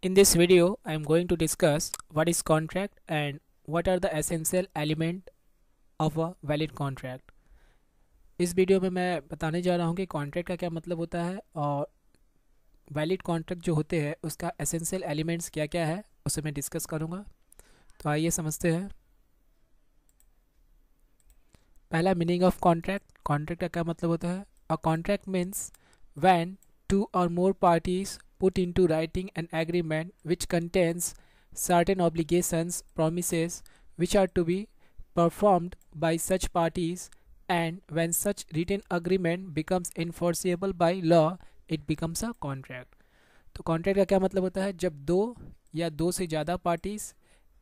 In this video, I am going to discuss what is contract and what are the essential element of a valid contract. इस video में मैं बताने जा रहा हूँ कि कॉन्ट्रैक्ट का क्या मतलब होता है और वैलिड कॉन्ट्रैक्ट जो होते हैं उसका एसेंशियल एलिमेंट्स क्या क्या है उसे मैं डिस्कस करूँगा तो आइए समझते हैं पहला मीनिंग ऑफ कॉन्ट्रैक्ट कॉन्ट्रैक्ट का क्या मतलब होता है a contract means when two or more parties put into writing an agreement which contains certain obligations, promises which are to be performed by such parties and when such written agreement becomes enforceable by law it becomes a contract तो contract का क्या मतलब होता है जब दो या दो से ज़्यादा पार्टीज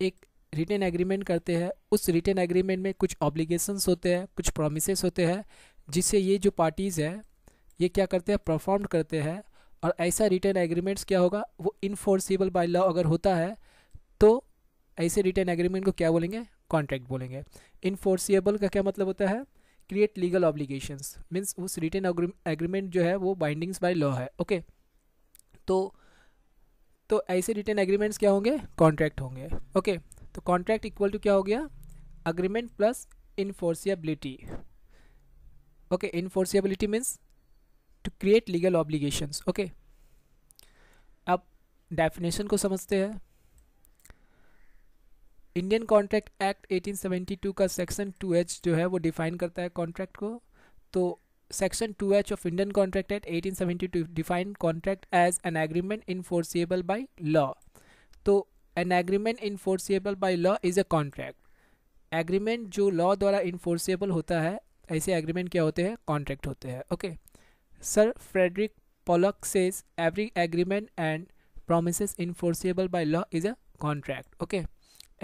एक रिटर्न एग्रीमेंट करते हैं उस रिटर्न एग्रीमेंट में कुछ ऑब्लिगेशंस होते हैं कुछ प्रोमिस होते हैं जिससे ये जो पार्टीज़ है ये क्या करते हैं परफॉर्म करते हैं और ऐसा रिटर्न एग्रीमेंट्स क्या होगा वो इनफोर्सिबल बाय लॉ अगर होता है तो ऐसे रिटर्न एग्रीमेंट को क्या बोलेंगे कॉन्ट्रैक्ट बोलेंगे इनफोर्सिबल का क्या मतलब होता है क्रिएट लीगल ऑब्लिगेशंस मीन्स उस रिटर्न एग्रीमेंट जो है वो बाइंडिंग्स बाई लॉ है ओके तो तो ऐसे रिटर्न एग्रीमेंट्स क्या होंगे कॉन्ट्रैक्ट होंगे ओके तो कॉन्ट्रैक्ट इक्वल टू क्या हो गया agreement plus enforceability okay enforceability means to create legal obligation okay अब डेफिनेशन को समझते हैं इंडियन कॉन्ट्रैक्ट एक्ट 1872 का सेक्शन 2H जो है वो डिफाइन करता है कॉन्ट्रैक्ट को तो section 2H of Indian contract act 1872 define contract as an agreement enforceable by law तो an agreement enforceable by law is a contract agreement जो लॉ द्वारा इन्फोर्सिएबल होता है ऐसे एग्रीमेंट क्या होते हैं कॉन्ट्रैक्ट होते हैं okay okay? Sir Frederick Pollock says every agreement and promise enforceable by law is a contract okay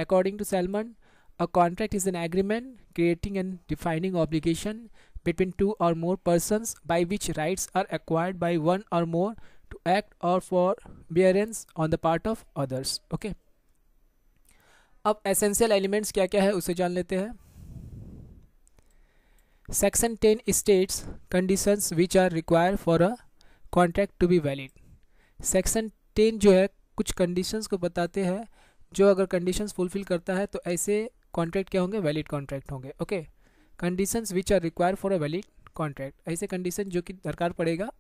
according to Salmond a contract is an agreement creating and defining obligation between two or more person by which rights are acquired by one or more to act or forbearance on the part of others okay अब essential elements क्या क्या है उसे जान लेते हैं Section 10 states conditions which are required for a contract to be valid. Section 10 जो है कुछ conditions को बताते हैं जो अगर conditions fulfill करता है तो ऐसे contract क्या होंगे valid contract होंगे okay okay? conditions which are required for a valid contract ऐसे condition जो कि दरकार पड़ेगा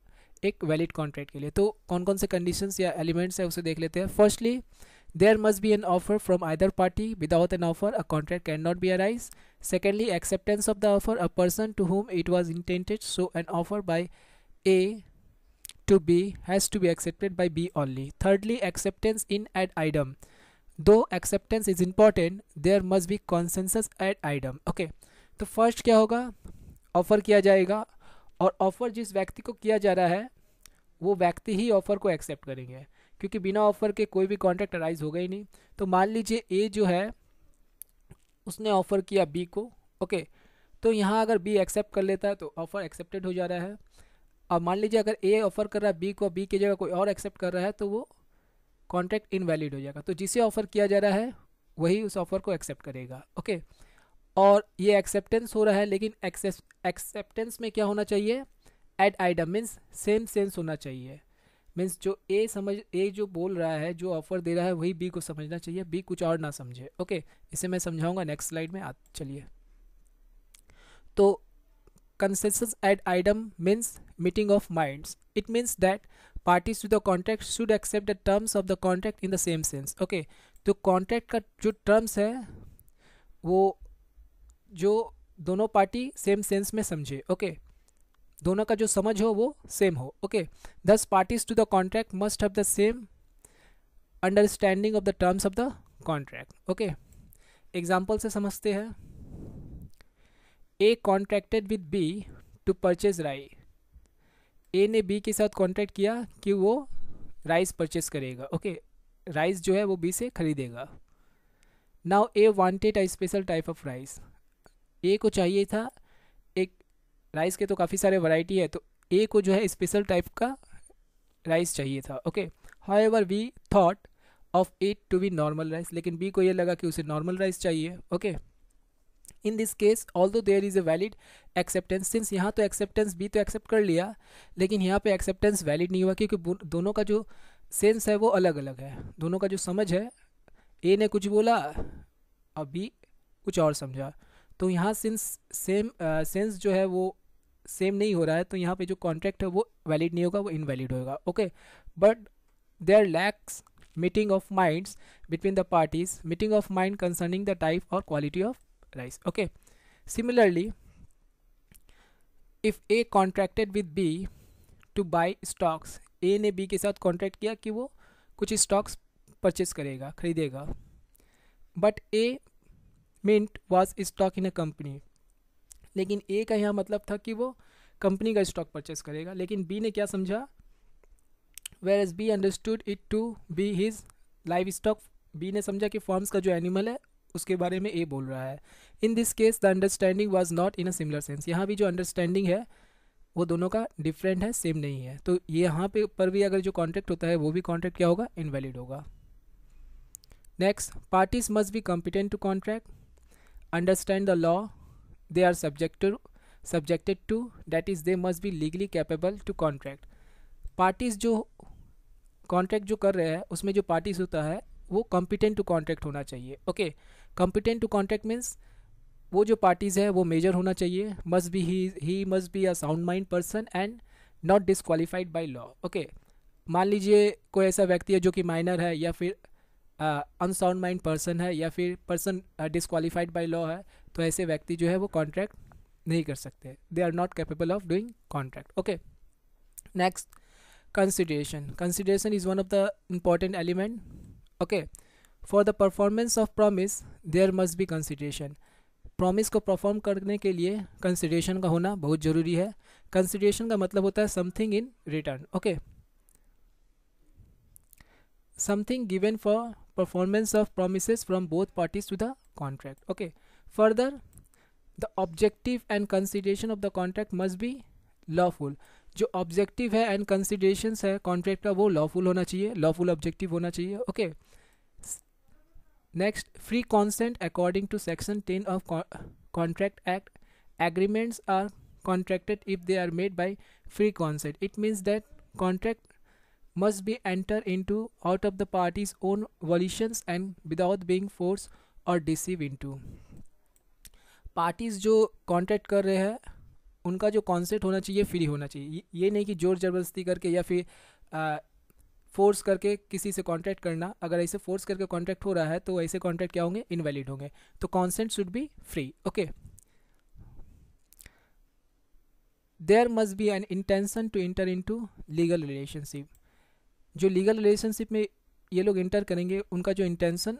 एक वैलिड कॉन्ट्रैक्ट के लिए तो कौन कौन से कंडीशंस या एलिमेंट्स है उसे देख लेते हैं firstly there must be an offer from either party without an offer a contract cannot be arise secondly acceptance of the offer a person to whom it was intended so an offer by a to b has to be accepted by b only thirdly acceptance in ad item though acceptance is important there must be consensus ad item okay So, first, क्या होगा offer किया जाएगा और offer जिस व्यक्ति को किया जा रहा है वो व्यक्ति ही accept को एक्सेप्ट क्योंकि बिना ऑफर के कोई भी कॉन्ट्रैक्ट अराइज होगा ही नहीं तो मान लीजिए ए जो है उसने ऑफ़र किया बी को ओके तो यहाँ अगर बी एक्सेप्ट कर लेता है तो ऑफ़र एक्सेप्टेड हो जा रहा है अब मान लीजिए अगर ए ऑफ़र कर रहा है बी को बी की जगह कोई और एक्सेप्ट कर रहा है तो वो कॉन्ट्रैक्ट इनवैलिड हो जाएगा तो जिसे ऑफ़र किया जा रहा है वही उस ऑफ़र को एक्सेप्ट करेगा ओके और ये एक्सेप्टेंस हो रहा है लेकिन एक्सेप्टेंस में क्या होना चाहिए ad idem means same sense होना चाहिए मीन्स जो ए समझ ए जो बोल रहा है जो ऑफर दे रहा है वही बी को समझना चाहिए बी कुछ और ना समझे ओके इसे मैं समझाऊंगा नेक्स्ट स्लाइड में चलिए तो consensus ad idem means meeting of mind it means that parties to the contract should accept the terms of the contract in the same sense okay तो कॉन्ट्रैक्ट का जो टर्म्स है वो जो दोनों पार्टी सेम सेंस में समझे okay okay? दोनों का जो समझ हो वो सेम हो okay thus parties to the contract must have the same understanding of the terms of the contract okay example से समझते हैं A contracted with B to purchase rice A ने बी के साथ कॉन्ट्रैक्ट किया कि वो राइस परचेज करेगा ओके राइस जो है वो बी से खरीदेगा now A wanted a special type of rice A को चाहिए था राइस के तो काफ़ी सारे वैरायटी है तो ए को जो है स्पेशल टाइप का राइस चाहिए था okay however B thought of it to be normal rice लेकिन बी को ये लगा कि उसे नॉर्मल राइस चाहिए okay in this case although there is a valid acceptance since यहाँ तो एक्सेप्टेंस बी तो एक्सेप्ट कर लिया लेकिन यहाँ पे एक्सेप्टेंस वैलिड नहीं हुआ क्योंकि दोनों का जो सेंस है वो अलग अलग है दोनों का जो समझ है ए ने कुछ बोला और बी कुछ और समझा तो यहाँ सिंस सेम सेंस जो है वो सेम नहीं हो रहा है तो यहाँ पे जो कॉन्ट्रैक्ट है वो वैलिड नहीं होगा वो इनवैलिड होगा okay but there lacks meeting of minds between the parties meeting of mind concerning the type or quality of rice okay similarly if A contracted with B to buy stocks A ने B के साथ contract किया कि वो कुछ stocks purchase करेगा खरीदेगा but A meant was stock in a company लेकिन ए का यहाँ मतलब था कि वो कंपनी का स्टॉक परचेस करेगा लेकिन बी ने क्या समझा whereas B understood it to be his livestock B ने समझा कि फॉर्म्स का जो एनिमल है उसके बारे में ए बोल रहा है in this case the understanding was not in a similar sense यहाँ भी जो अंडरस्टैंडिंग है वो दोनों का डिफरेंट है सेम नहीं है तो यहाँ पे पर भी अगर जो कॉन्ट्रैक्ट होता है वो भी कॉन्ट्रैक्ट क्या होगा इनवैलिड होगा next parties must be competent to contract understand the law they are subject to, subjected to that is they must be legally capable to contract parties जो कॉन्ट्रैक्ट जो कर रहे हैं उसमें जो पार्टीज होता है वो कॉम्पिटेंट टू कॉन्ट्रैक्ट होना चाहिए okay competent to contract means वो जो पार्टीज़ है वो मेजर होना चाहिए must be he must be a sound mind person and not disqualified by law okay मान लीजिए कोई ऐसा व्यक्ति है जो कि माइनर है या फिर अनसाउंड माइंड पर्सन है या फिर पर्सन डिसक्वालीफाइड बाई लॉ है तो ऐसे व्यक्ति जो है वो कॉन्ट्रैक्ट नहीं कर सकते they are not capable of doing contract okay next consideration consideration is one of the important element okay for the performance of promise there must be consideration promise को परफॉर्म करने के लिए कंसिडरेशन का होना बहुत ज़रूरी है कंसिडरेशन का मतलब होता है something in return okay something given for performance of promises from both parties to the contract okay further the objective and consideration of the contract must be lawful जो ऑब्जेक्टिव है एंड कंसिडरेशंस है contract का वो lawful होना चाहिए lawful objective होना चाहिए okay Next, free consent. According to section 10 of Contract Act, agreements are contracted if they are made by free consent it means that contract must be entered into out of the party's own volitions and without being forced or deceived into parties जो contract कर रहे हैं उनका जो concept होना चाहिए free होना चाहिए ये नहीं कि जोर जबरदस्ती करके या फिर फोर्स करके किसी से कॉन्ट्रैक्ट करना अगर ऐसे फोर्स करके कॉन्ट्रैक्ट हो रहा है तो ऐसे कॉन्ट्रैक्ट क्या होंगे इनवैलिड होंगे तो consent should be free okay there must be an intention to enter into legal relationship जो लीगल रिलेशनशिप में ये लोग इंटर करेंगे उनका जो intention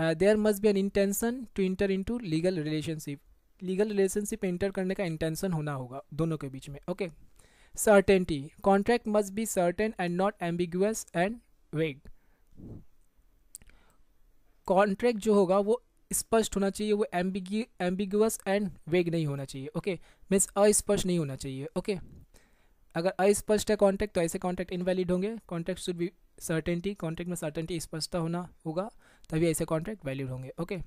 there must be an intention to enter to legal relationship legal relationship enter करने का intention होना होगा दोनों के बीच में okay certainty contract must be certain and not ambiguous and vague contract जो होगा वो स्पष्ट होना चाहिए वो एम्बिगुअस एंड वेग नहीं होना चाहिए ओके मीन्स अस्पष्ट नहीं होना चाहिए ओके okay? अगर अस्पष्ट है कॉन्टैक्ट तो ऐसे कॉन्टैक्ट इनवैलिड होंगे contract should be certainty contract में सर्टेंटी स्पष्टता होना होगा तभी ऐसे कॉन्ट्रैक्ट वैलिड होंगे okay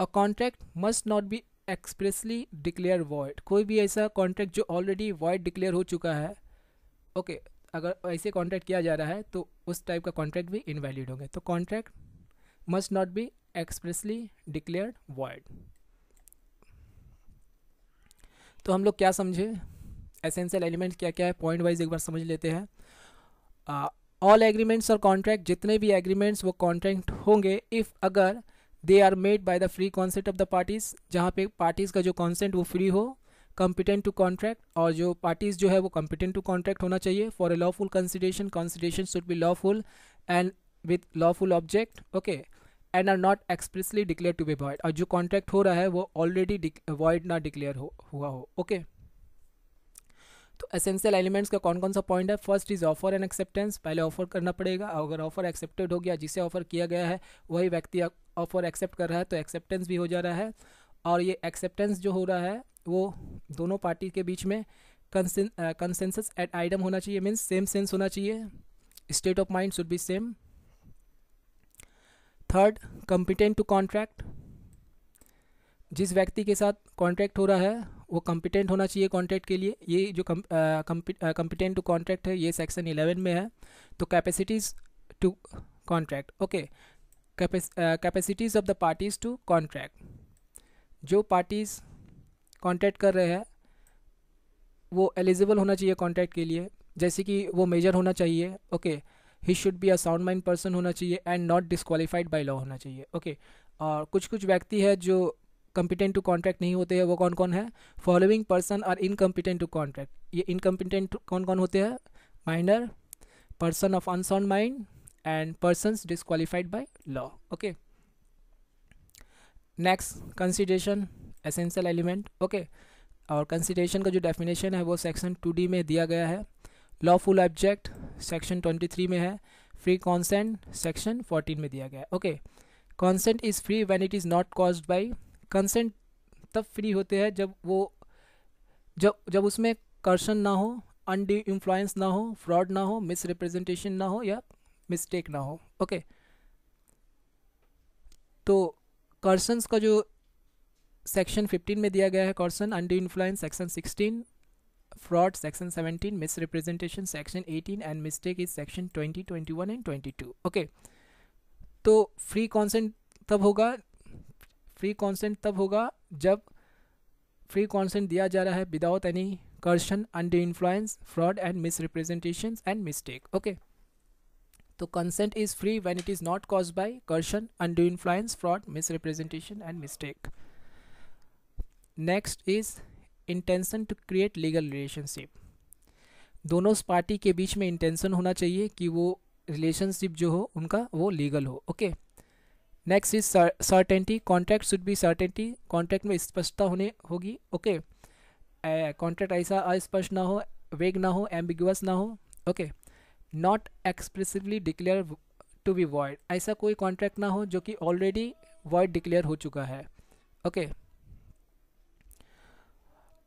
a contract must not be expressly declare void कोई भी ऐसा कॉन्ट्रैक्ट जो ऑलरेडी वॉइड डिक्लेयर हो चुका है ओके okay, अगर ऐसे कॉन्ट्रैक्ट किया जा रहा है तो उस टाइप का कॉन्ट्रैक्ट भी इनवैलिड होंगे तो contract must not be expressly declare void तो हम लोग क्या समझे एसेंशियल एलिमेंट क्या क्या है पॉइंट वाइज एक बार समझ लेते हैं ऑल एग्रीमेंट्स और कॉन्ट्रैक्ट जितने भी एग्रीमेंट्स वो कॉन्ट्रैक्ट होंगे इफ़ अगर they are made by the free consent of the parties जहाँ पे पार्टीज़ का जो कॉन्सेंट वो फ्री हो कंपिटेंट टू कॉन्ट्रैक्ट और जो पार्टीज़ जो है वो कंपिटेंट टू कॉन्ट्रैक्ट होना चाहिए for a lawful consideration consideration should be lawful and with lawful object okay and are not expressly declare to be avoid और जो कॉन्ट्रैक्ट हो रहा है वो ऑलरेडी अवॉइड ना डिक्लेयर हो हुआ हो ओके okay? तो एसेंशियल एलिमेंट्स का कौन कौन सा पॉइंट है first is offer and acceptance पहले ऑफर करना पड़ेगा अगर ऑफर एक्सेप्टेड हो गया जिसे ऑफर किया गया है वही व्यक्ति ऑफर एक्सेप्ट कर रहा है तो एक्सेप्टेंस भी हो जा रहा है और ये एक्सेप्टेंस जो हो रहा है वो दोनों पार्टी के बीच में कंसेंसस एट आइडम होना चाहिए मीन्स सेम सेंस होना चाहिए state of mind should be same third competent to contract जिस व्यक्ति के साथ कॉन्ट्रैक्ट हो रहा है वो कम्पिटेंट होना चाहिए कॉन्ट्रैक्ट के लिए ये जो कम्पिटेंट टू कॉन्ट्रैक्ट है ये सेक्शन इलेवन में है तो capacities to contract okay capacities of the parties to contract जो पार्टीज़ कॉन्ट्रैक्ट कर रहे हैं वो एलिजिबल होना चाहिए कॉन्ट्रैक्ट के लिए जैसे कि वो मेजर होना चाहिए okay he should be a sound mind person होना चाहिए and not disqualified by law होना चाहिए ओके okay. और कुछ कुछ व्यक्ति है जो कंपिटेंट टू कॉन्ट्रैक्ट नहीं होते हैं वो कौन कौन है following person are incompetent to contract ये इनकम्पिटेंट कौन कौन होते हैं minor person of unsound mind and person disqualified by law okay next consideration essential element okay और कंसिडरेशन का जो डेफिनेशन है वो सेक्शन टू डी में दिया गया है lawful object section twenty three में है फ्री कॉन्सेंट सेक्शन फोर्टीन में दिया गया है okay consent is free when it is not caused by consent तब फ्री होते हैं जब वो जब जब उसमें कर्शन ना हो अनडी इन्फ्लुएंस ना हो फ्रॉड ना हो मिसरिप्रेजेंटेशन ना हो या मिस्टेक ना हो ओके तो कर्सन्स का जो सेक्शन 15 में दिया गया है coercion undue influence section 16 fraud section 17 misrepresentation section 18 and mistake is section 20 21 and 22 okay तो फ्री कॉन्सेंट तब होगा फ्री कॉन्सेंट तब होगा जब फ्री कॉन्सेंट दिया जा रहा है without any coercion under influence fraud and misrepresentation and mistake okay तो consent is free when it is not caused by coercion under influence fraud misrepresentation and mistake next is intention to create legal relationship दोनों party के बीच में intention होना चाहिए कि वो relationship जो हो उनका वो लीगल हो okay okay? Next is certainty contract should be certainty contract में स्पष्टता होने होगी ओके कॉन्ट्रैक्ट ऐसा अस्पष्ट ना हो वेग ना हो एम्बिगुअस ना हो okay not expressively declared to be void ऐसा कोई कॉन्ट्रैक्ट ना हो जो कि ऑलरेडी वॉइड डिक्लेयर हो चुका है ओके okay.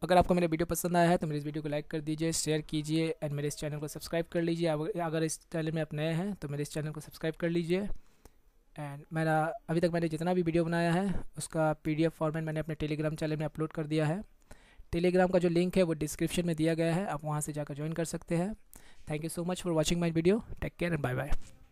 अगर आपको मेरा वीडियो पसंद आया है तो मेरे इस वीडियो को लाइक कर दीजिए शेयर कीजिए एंड मेरे इस चैनल को सब्सक्राइब कर लीजिए अगर इस चैनल में आप नए हैं तो मेरे इस चैनल को सब्सक्राइब कर लीजिए एंड मेरा अभी तक मैंने जितना भी वीडियो बनाया है उसका पीडीएफ फॉर्मेट मैंने अपने टेलीग्राम चैनल में अपलोड कर दिया है टेलीग्राम का जो लिंक है वो डिस्क्रिप्शन में दिया गया है आप वहाँ से जाकर ज्वाइन कर सकते हैं thank you so much for watching my video take care and bye bye